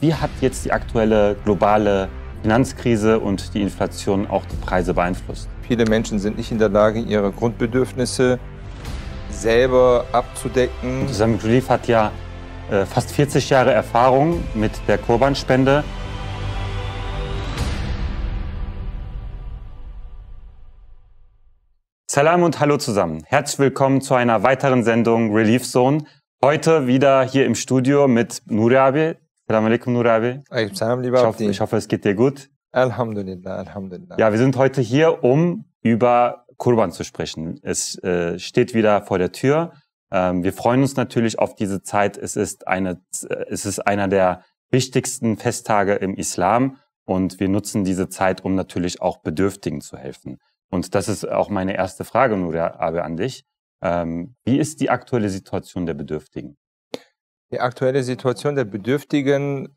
Wie hat jetzt die aktuelle globale Finanzkrise und die Inflation auch die Preise beeinflusst? Viele Menschen sind nicht in der Lage, ihre Grundbedürfnisse selber abzudecken. Sam Relief hat ja äh, fast 40 Jahre Erfahrung mit der Kurbanspende. Salam und hallo zusammen. Herzlich willkommen zu einer weiteren Sendung Relief Zone. Heute wieder hier im Studio mit Nuriabe, Salam alaikum, Nur Abi. Salam, lieber ich hoffe, ich hoffe, es geht dir gut. Alhamdulillah, Alhamdulillah. Ja, wir sind heute hier, um über Kurban zu sprechen. Es äh, steht wieder vor der Tür. Ähm, wir freuen uns natürlich auf diese Zeit. Es ist, eine, äh, es ist einer der wichtigsten Festtage im Islam und wir nutzen diese Zeit, um natürlich auch Bedürftigen zu helfen. Und das ist auch meine erste Frage, Nur Abi, an dich. Ähm, wie ist die aktuelle Situation der Bedürftigen? die aktuelle Situation der Bedürftigen,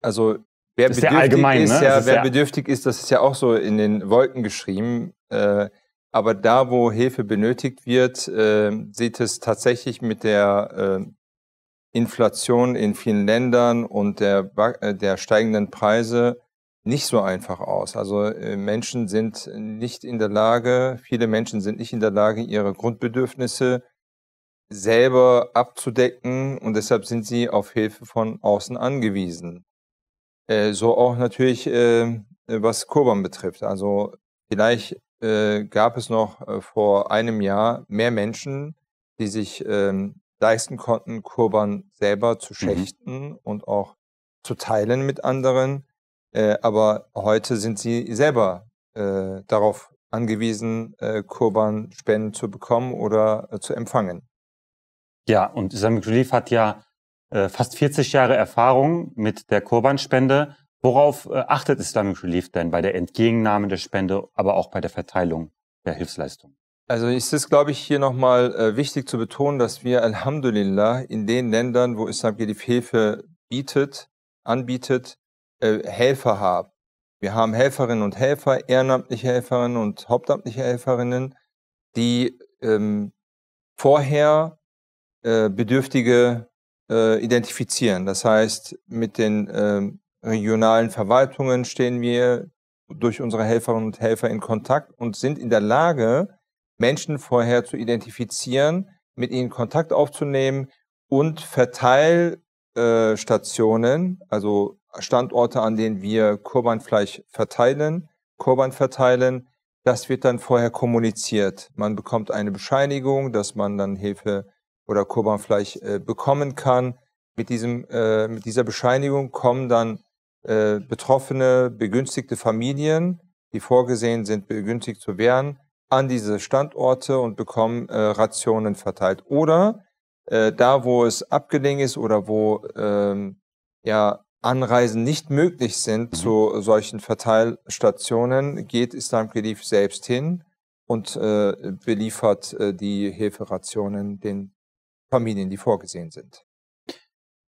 also wer ist bedürftig allgemein, ist, ne? ja, wer bedürftig ist, das ist ja auch so in den Wolken geschrieben. Äh, aber da, wo Hilfe benötigt wird, äh, sieht es tatsächlich mit der äh, Inflation in vielen Ländern und der, äh, der steigenden Preise nicht so einfach aus. Also äh, Menschen sind nicht in der Lage, viele Menschen sind nicht in der Lage, ihre Grundbedürfnisse selber abzudecken und deshalb sind sie auf Hilfe von außen angewiesen. Äh, so auch natürlich, äh, was Kurban betrifft. Also vielleicht äh, gab es noch äh, vor einem Jahr mehr Menschen, die sich ähm, leisten konnten, Kurban selber zu mhm. schächten mhm. und auch zu teilen mit anderen. Äh, aber heute sind sie selber äh, darauf angewiesen, Kurban-Spenden zu bekommen oder zu empfangen. Ja, und Islamic Relief hat ja äh, fast 40 Jahre Erfahrung mit der Kurbanspende. Worauf äh, achtet Islamic Relief denn bei der Entgegennahme der Spende, aber auch bei der Verteilung der Hilfsleistung? Also es ist, glaube ich, hier nochmal äh, wichtig zu betonen, dass wir Alhamdulillah in den Ländern, wo Islamic Relief Hilfe bietet, anbietet, äh, Helfer haben. Wir haben Helferinnen und Helfer, ehrenamtliche Helferinnen und hauptamtliche Helferinnen, die ähm, vorher äh, Bedürftige äh, identifizieren. Das heißt, mit den äh, regionalen Verwaltungen stehen wir durch unsere Helferinnen und Helfer in Kontakt und sind in der Lage, Menschen vorher zu identifizieren, mit ihnen Kontakt aufzunehmen und Verteilstationen, also Standorte, an denen wir Kurbanfleisch verteilen, Kurban verteilen, das wird dann vorher kommuniziert. Man bekommt eine Bescheinigung, dass man dann Hilfe oder Kurbanfleisch äh, bekommen kann. Mit, diesem, äh, mit dieser Bescheinigung kommen dann äh, betroffene, begünstigte Familien, die vorgesehen sind, begünstigt zu werden, an diese Standorte und bekommen äh, Rationen verteilt. Oder äh, da, wo es abgelenkt ist oder wo ähm, ja, Anreisen nicht möglich sind mhm. zu solchen Verteilstationen, geht Islam Relief selbst hin und äh, beliefert äh, die Hilferationen den Familien, die vorgesehen sind.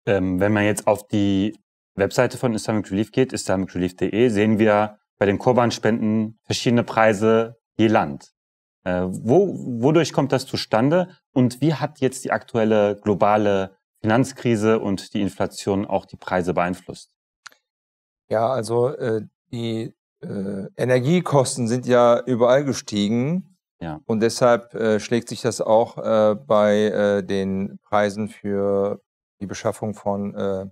Ähm, wenn man jetzt auf die Webseite von Islamic Relief geht, islamicrelief.de, sehen wir bei den Kurbanspenden verschiedene Preise je Land. Äh, wo, wodurch kommt das zustande und wie hat jetzt die aktuelle globale Finanzkrise und die Inflation auch die Preise beeinflusst? Ja, also äh, die äh, Energiekosten sind ja überall gestiegen ja. Und deshalb äh, schlägt sich das auch äh, bei äh, den Preisen für die Beschaffung von, äh,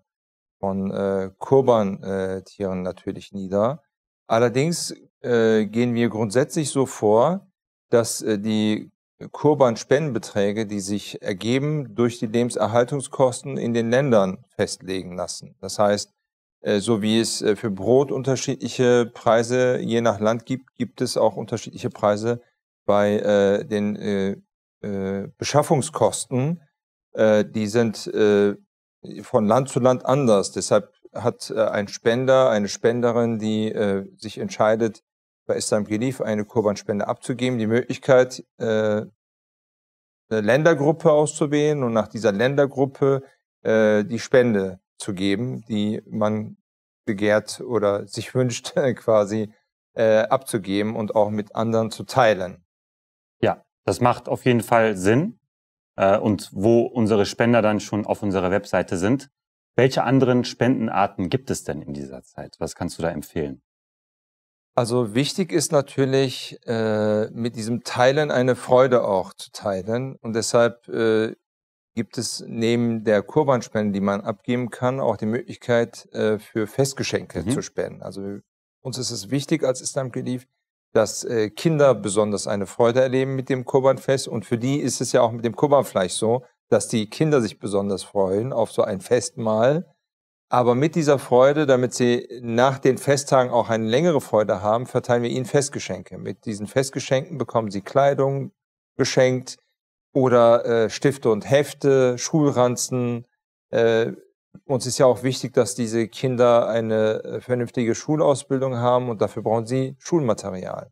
von äh, Kurbantieren natürlich nieder. Allerdings gehen wir grundsätzlich so vor, dass die Kurban-Spendenbeträge, die sich ergeben, durch die Lebenserhaltungskosten in den Ländern festlegen lassen. Das heißt, so wie es für Brot unterschiedliche Preise je nach Land gibt, gibt es auch unterschiedliche Preise bei äh, den äh, äh, Beschaffungskosten, äh, die sind äh, von Land zu Land anders. Deshalb hat äh, ein Spender, eine Spenderin, die sich entscheidet, bei Islam Gelif eine Kurbanspende abzugeben, die Möglichkeit, eine Ländergruppe auszuwählen und nach dieser Ländergruppe die Spende zu geben, die man begehrt oder sich wünscht, quasi abzugeben und auch mit anderen zu teilen. Das macht auf jeden Fall Sinn äh, und wo unsere Spender dann schon auf unserer Webseite sind. Welche anderen Spendenarten gibt es denn in dieser Zeit? Was kannst du da empfehlen? Also wichtig ist natürlich, äh, mit diesem Teilen eine Freude auch zu teilen. Und deshalb äh, gibt es neben der Kurbanspende, die man abgeben kann, auch die Möglichkeit, äh, für Festgeschenke mhm. zu spenden. Also uns ist es wichtig als Islam Relief, dass äh, Kinder besonders eine Freude erleben mit dem Kurbanfest. Und für die ist es ja auch mit dem Kurbanfleisch so, dass die Kinder sich besonders freuen auf so ein Festmahl. Aber mit dieser Freude, damit sie nach den Festtagen auch eine längere Freude haben, verteilen wir ihnen Festgeschenke. Mit diesen Festgeschenken bekommen sie Kleidung geschenkt oder äh, Stifte und Hefte, Schulranzen, äh, uns ist ja auch wichtig, dass diese Kinder eine äh, vernünftige Schulausbildung haben und dafür brauchen sie Schulmaterial.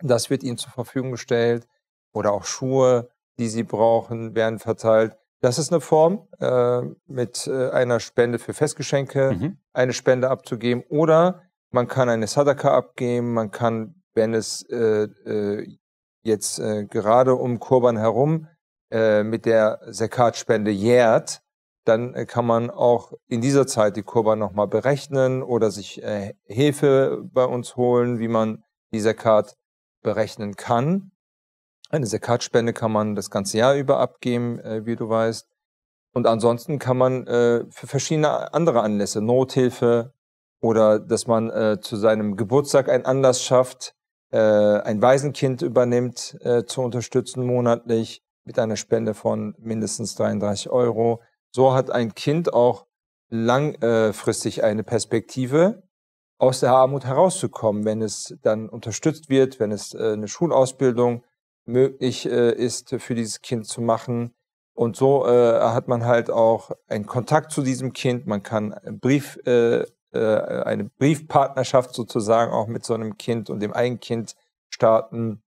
Das wird ihnen zur Verfügung gestellt oder auch Schuhe, die sie brauchen, werden verteilt. Das ist eine Form, äh, mit äh, einer Spende für Festgeschenke mhm. eine Spende abzugeben oder man kann eine Sadaka abgeben, man kann, wenn es äh, äh, jetzt äh, gerade um Kurban herum mit der Sekatspende jährt, dann äh, kann man auch in dieser Zeit die Kurve nochmal berechnen oder sich äh, Hilfe bei uns holen, wie man diese Card berechnen kann. Eine Zakatspende kann man das ganze Jahr über abgeben, äh, wie du weißt. Und ansonsten kann man äh, für verschiedene andere Anlässe, Nothilfe oder dass man äh, zu seinem Geburtstag einen Anlass schafft, äh, ein Waisenkind übernimmt, zu unterstützen monatlich mit einer Spende von mindestens 33 Euro. So hat ein Kind auch langfristig äh, eine Perspektive, aus der Armut herauszukommen, wenn es dann unterstützt wird, wenn es äh, eine Schulausbildung möglich äh, ist für dieses Kind zu machen. Und so hat man halt auch einen Kontakt zu diesem Kind. Man kann einen Brief, eine Briefpartnerschaft sozusagen auch mit so einem Kind und dem einen Kind starten.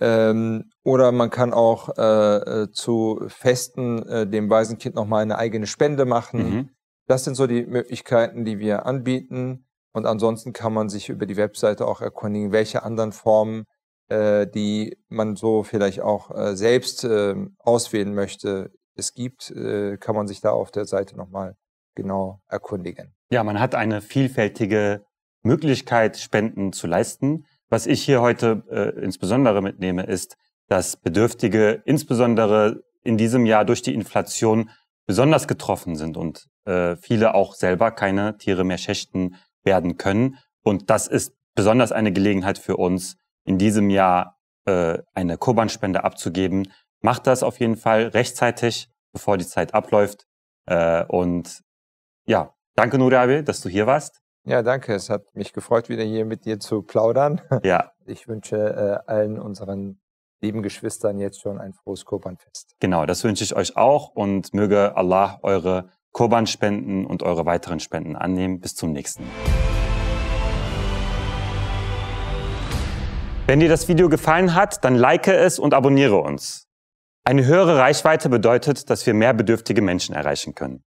Ähm, oder man kann auch äh, äh zu Festen äh, dem Waisenkind nochmal eine eigene Spende machen. Mhm. Das sind so die Möglichkeiten, die wir anbieten. Und ansonsten kann man sich über die Webseite auch erkundigen, welche anderen Formen, äh, die man so vielleicht auch äh, selbst äh, auswählen möchte, es gibt, äh, kann man sich da auf der Seite nochmal genau erkundigen. Ja, man hat eine vielfältige Möglichkeit, Spenden zu leisten. Was ich hier heute äh, insbesondere mitnehme, ist, dass Bedürftige insbesondere in diesem Jahr durch die Inflation besonders getroffen sind und äh, viele auch selber keine Tiere mehr schächten werden können. Und das ist besonders eine Gelegenheit für uns, in diesem Jahr äh, eine Kurbanspende abzugeben. Macht das auf jeden Fall rechtzeitig, bevor die Zeit abläuft. Äh, und ja, danke Nurabe, dass du hier warst. Ja, danke. Es hat mich gefreut, wieder hier mit dir zu plaudern. Ja. Ich wünsche äh, allen unseren lieben Geschwistern jetzt schon ein frohes Kurbanfest. Genau, das wünsche ich euch auch und möge Allah eure Kurbanspenden und eure weiteren Spenden annehmen. Bis zum nächsten Wenn dir das Video gefallen hat, dann like es und abonniere uns. Eine höhere Reichweite bedeutet, dass wir mehr bedürftige Menschen erreichen können.